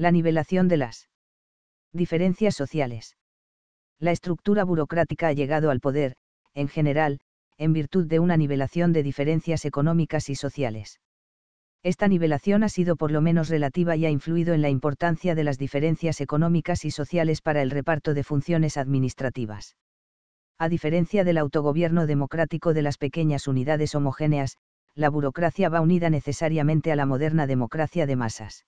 la nivelación de las diferencias sociales. La estructura burocrática ha llegado al poder, en general, en virtud de una nivelación de diferencias económicas y sociales. Esta nivelación ha sido por lo menos relativa y ha influido en la importancia de las diferencias económicas y sociales para el reparto de funciones administrativas. A diferencia del autogobierno democrático de las pequeñas unidades homogéneas, la burocracia va unida necesariamente a la moderna democracia de masas.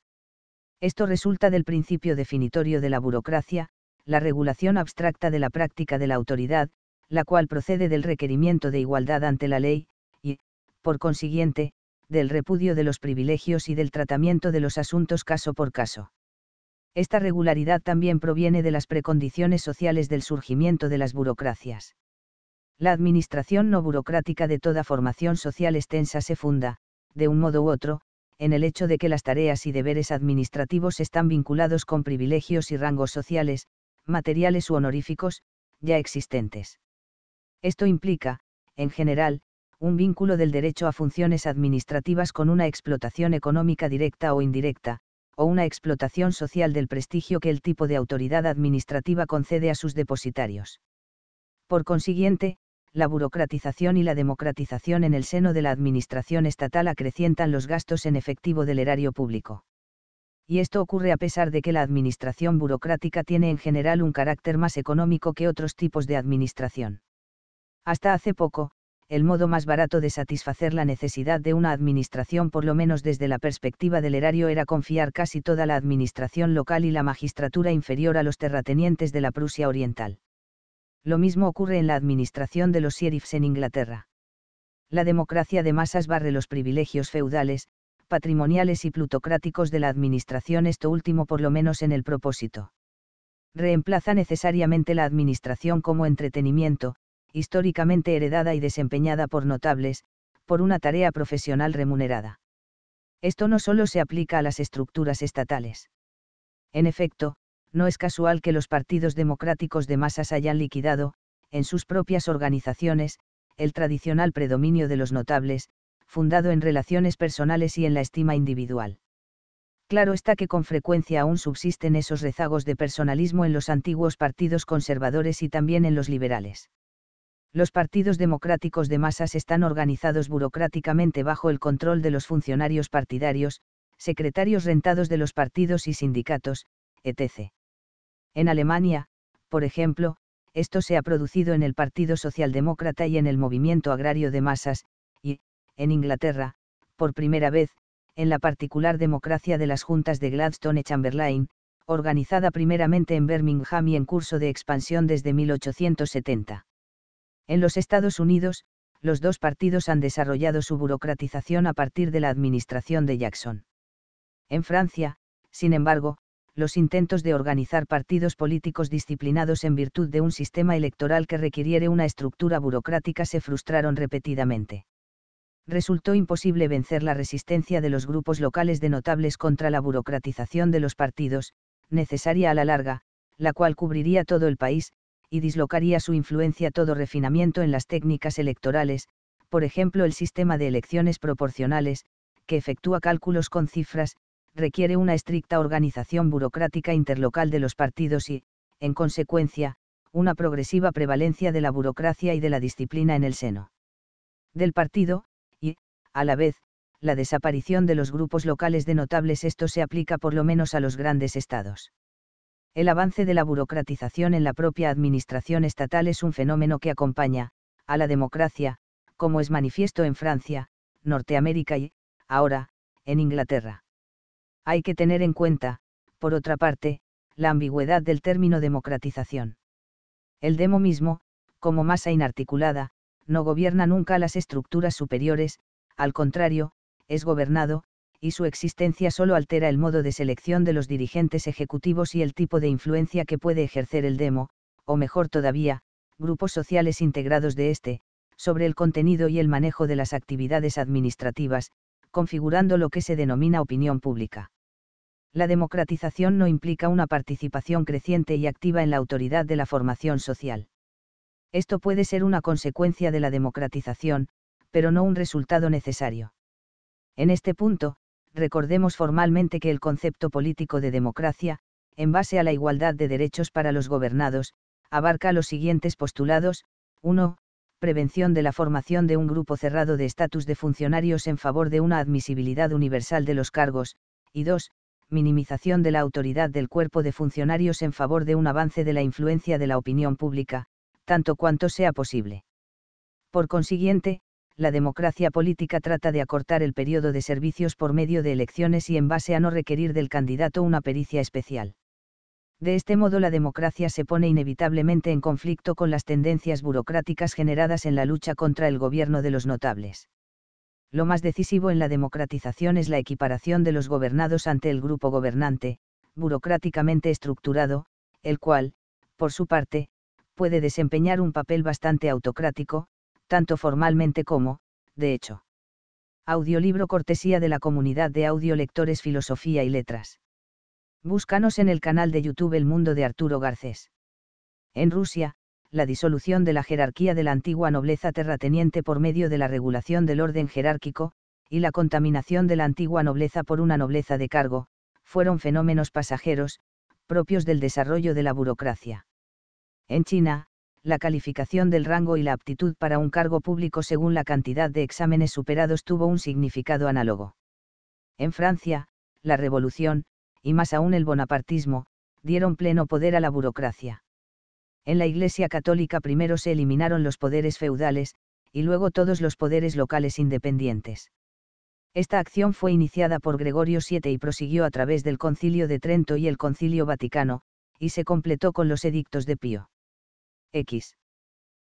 Esto resulta del principio definitorio de la burocracia, la regulación abstracta de la práctica de la autoridad, la cual procede del requerimiento de igualdad ante la ley, y, por consiguiente, del repudio de los privilegios y del tratamiento de los asuntos caso por caso. Esta regularidad también proviene de las precondiciones sociales del surgimiento de las burocracias. La administración no burocrática de toda formación social extensa se funda, de un modo u otro, en el hecho de que las tareas y deberes administrativos están vinculados con privilegios y rangos sociales, materiales u honoríficos, ya existentes. Esto implica, en general, un vínculo del derecho a funciones administrativas con una explotación económica directa o indirecta, o una explotación social del prestigio que el tipo de autoridad administrativa concede a sus depositarios. Por consiguiente, la burocratización y la democratización en el seno de la administración estatal acrecientan los gastos en efectivo del erario público. Y esto ocurre a pesar de que la administración burocrática tiene en general un carácter más económico que otros tipos de administración. Hasta hace poco, el modo más barato de satisfacer la necesidad de una administración, por lo menos desde la perspectiva del erario, era confiar casi toda la administración local y la magistratura inferior a los terratenientes de la Prusia Oriental. Lo mismo ocurre en la administración de los sheriffs en Inglaterra. La democracia de masas barre los privilegios feudales, patrimoniales y plutocráticos de la administración, esto último por lo menos en el propósito. Reemplaza necesariamente la administración como entretenimiento, históricamente heredada y desempeñada por notables, por una tarea profesional remunerada. Esto no solo se aplica a las estructuras estatales. En efecto, no es casual que los partidos democráticos de masas hayan liquidado, en sus propias organizaciones, el tradicional predominio de los notables, fundado en relaciones personales y en la estima individual. Claro está que con frecuencia aún subsisten esos rezagos de personalismo en los antiguos partidos conservadores y también en los liberales. Los partidos democráticos de masas están organizados burocráticamente bajo el control de los funcionarios partidarios, secretarios rentados de los partidos y sindicatos, etc. En Alemania, por ejemplo, esto se ha producido en el Partido Socialdemócrata y en el movimiento agrario de masas, y, en Inglaterra, por primera vez, en la particular democracia de las juntas de Gladstone y Chamberlain, organizada primeramente en Birmingham y en curso de expansión desde 1870. En los Estados Unidos, los dos partidos han desarrollado su burocratización a partir de la administración de Jackson. En Francia, sin embargo, los intentos de organizar partidos políticos disciplinados en virtud de un sistema electoral que requiriere una estructura burocrática se frustraron repetidamente. Resultó imposible vencer la resistencia de los grupos locales de notables contra la burocratización de los partidos, necesaria a la larga, la cual cubriría todo el país, y dislocaría su influencia todo refinamiento en las técnicas electorales, por ejemplo el sistema de elecciones proporcionales, que efectúa cálculos con cifras, requiere una estricta organización burocrática interlocal de los partidos y, en consecuencia, una progresiva prevalencia de la burocracia y de la disciplina en el seno del partido, y, a la vez, la desaparición de los grupos locales de notables esto se aplica por lo menos a los grandes estados. El avance de la burocratización en la propia administración estatal es un fenómeno que acompaña, a la democracia, como es manifiesto en Francia, Norteamérica y, ahora, en Inglaterra. Hay que tener en cuenta, por otra parte, la ambigüedad del término democratización. El demo mismo, como masa inarticulada, no gobierna nunca las estructuras superiores, al contrario, es gobernado, y su existencia solo altera el modo de selección de los dirigentes ejecutivos y el tipo de influencia que puede ejercer el demo, o mejor todavía, grupos sociales integrados de éste, sobre el contenido y el manejo de las actividades administrativas, configurando lo que se denomina opinión pública. La democratización no implica una participación creciente y activa en la autoridad de la formación social. Esto puede ser una consecuencia de la democratización, pero no un resultado necesario. En este punto, recordemos formalmente que el concepto político de democracia, en base a la igualdad de derechos para los gobernados, abarca los siguientes postulados. 1 prevención de la formación de un grupo cerrado de estatus de funcionarios en favor de una admisibilidad universal de los cargos, y 2. Minimización de la autoridad del cuerpo de funcionarios en favor de un avance de la influencia de la opinión pública, tanto cuanto sea posible. Por consiguiente, la democracia política trata de acortar el periodo de servicios por medio de elecciones y en base a no requerir del candidato una pericia especial. De este modo la democracia se pone inevitablemente en conflicto con las tendencias burocráticas generadas en la lucha contra el gobierno de los notables. Lo más decisivo en la democratización es la equiparación de los gobernados ante el grupo gobernante, burocráticamente estructurado, el cual, por su parte, puede desempeñar un papel bastante autocrático, tanto formalmente como, de hecho. Audiolibro cortesía de la comunidad de audiolectores Filosofía y Letras. Búscanos en el canal de YouTube El Mundo de Arturo Garcés. En Rusia, la disolución de la jerarquía de la antigua nobleza terrateniente por medio de la regulación del orden jerárquico, y la contaminación de la antigua nobleza por una nobleza de cargo, fueron fenómenos pasajeros, propios del desarrollo de la burocracia. En China, la calificación del rango y la aptitud para un cargo público según la cantidad de exámenes superados tuvo un significado análogo. En Francia, la revolución, y más aún el bonapartismo, dieron pleno poder a la burocracia. En la Iglesia Católica primero se eliminaron los poderes feudales, y luego todos los poderes locales independientes. Esta acción fue iniciada por Gregorio VII y prosiguió a través del Concilio de Trento y el Concilio Vaticano, y se completó con los edictos de Pío. X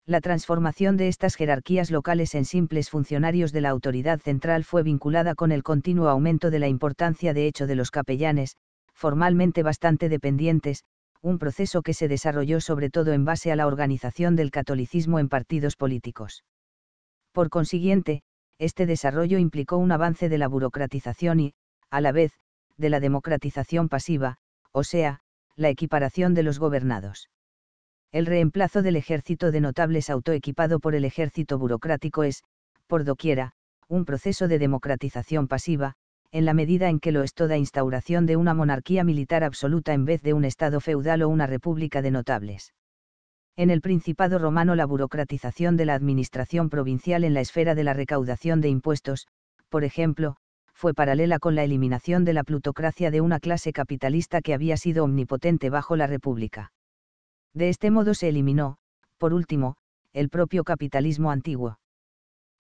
la transformación de estas jerarquías locales en simples funcionarios de la autoridad central fue vinculada con el continuo aumento de la importancia de hecho de los capellanes, formalmente bastante dependientes, un proceso que se desarrolló sobre todo en base a la organización del catolicismo en partidos políticos. Por consiguiente, este desarrollo implicó un avance de la burocratización y, a la vez, de la democratización pasiva, o sea, la equiparación de los gobernados. El reemplazo del ejército de notables autoequipado por el ejército burocrático es, por doquiera, un proceso de democratización pasiva, en la medida en que lo es toda instauración de una monarquía militar absoluta en vez de un Estado feudal o una república de notables. En el Principado romano la burocratización de la administración provincial en la esfera de la recaudación de impuestos, por ejemplo, fue paralela con la eliminación de la plutocracia de una clase capitalista que había sido omnipotente bajo la República. De este modo se eliminó, por último, el propio capitalismo antiguo.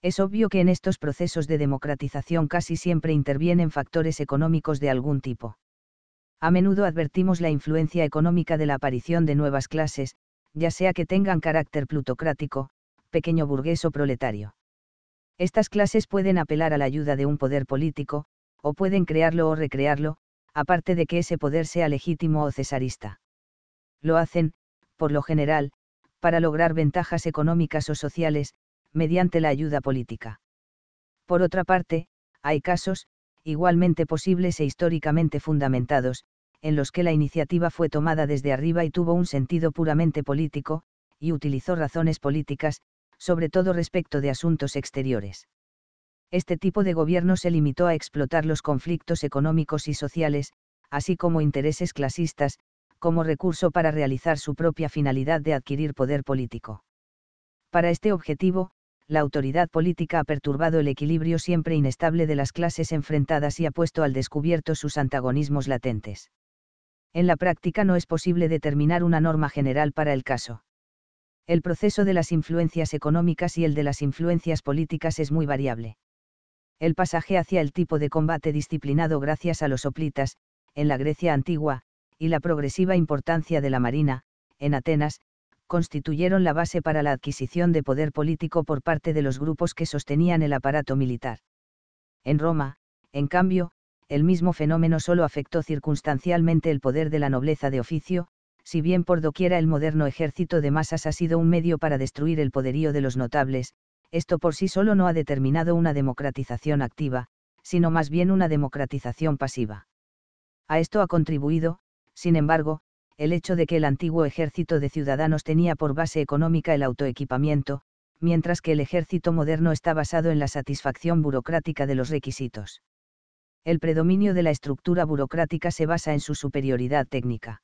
Es obvio que en estos procesos de democratización casi siempre intervienen factores económicos de algún tipo. A menudo advertimos la influencia económica de la aparición de nuevas clases, ya sea que tengan carácter plutocrático, pequeño burgués o proletario. Estas clases pueden apelar a la ayuda de un poder político, o pueden crearlo o recrearlo, aparte de que ese poder sea legítimo o cesarista. Lo hacen, por lo general, para lograr ventajas económicas o sociales, mediante la ayuda política. Por otra parte, hay casos, igualmente posibles e históricamente fundamentados, en los que la iniciativa fue tomada desde arriba y tuvo un sentido puramente político, y utilizó razones políticas, sobre todo respecto de asuntos exteriores. Este tipo de gobierno se limitó a explotar los conflictos económicos y sociales, así como intereses clasistas, como recurso para realizar su propia finalidad de adquirir poder político. Para este objetivo, la autoridad política ha perturbado el equilibrio siempre inestable de las clases enfrentadas y ha puesto al descubierto sus antagonismos latentes. En la práctica no es posible determinar una norma general para el caso. El proceso de las influencias económicas y el de las influencias políticas es muy variable. El pasaje hacia el tipo de combate disciplinado gracias a los hoplitas, en la Grecia antigua, y la progresiva importancia de la Marina, en Atenas, constituyeron la base para la adquisición de poder político por parte de los grupos que sostenían el aparato militar. En Roma, en cambio, el mismo fenómeno solo afectó circunstancialmente el poder de la nobleza de oficio, si bien por doquiera el moderno ejército de masas ha sido un medio para destruir el poderío de los notables, esto por sí solo no ha determinado una democratización activa, sino más bien una democratización pasiva. A esto ha contribuido, sin embargo, el hecho de que el antiguo ejército de ciudadanos tenía por base económica el autoequipamiento, mientras que el ejército moderno está basado en la satisfacción burocrática de los requisitos. El predominio de la estructura burocrática se basa en su superioridad técnica.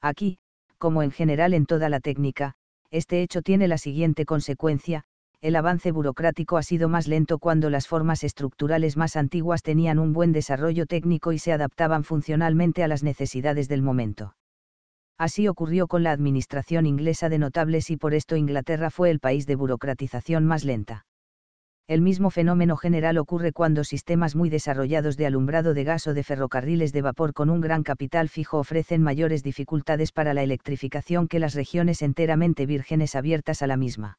Aquí, como en general en toda la técnica, este hecho tiene la siguiente consecuencia, el avance burocrático ha sido más lento cuando las formas estructurales más antiguas tenían un buen desarrollo técnico y se adaptaban funcionalmente a las necesidades del momento. Así ocurrió con la administración inglesa de notables y por esto Inglaterra fue el país de burocratización más lenta. El mismo fenómeno general ocurre cuando sistemas muy desarrollados de alumbrado de gas o de ferrocarriles de vapor con un gran capital fijo ofrecen mayores dificultades para la electrificación que las regiones enteramente vírgenes abiertas a la misma.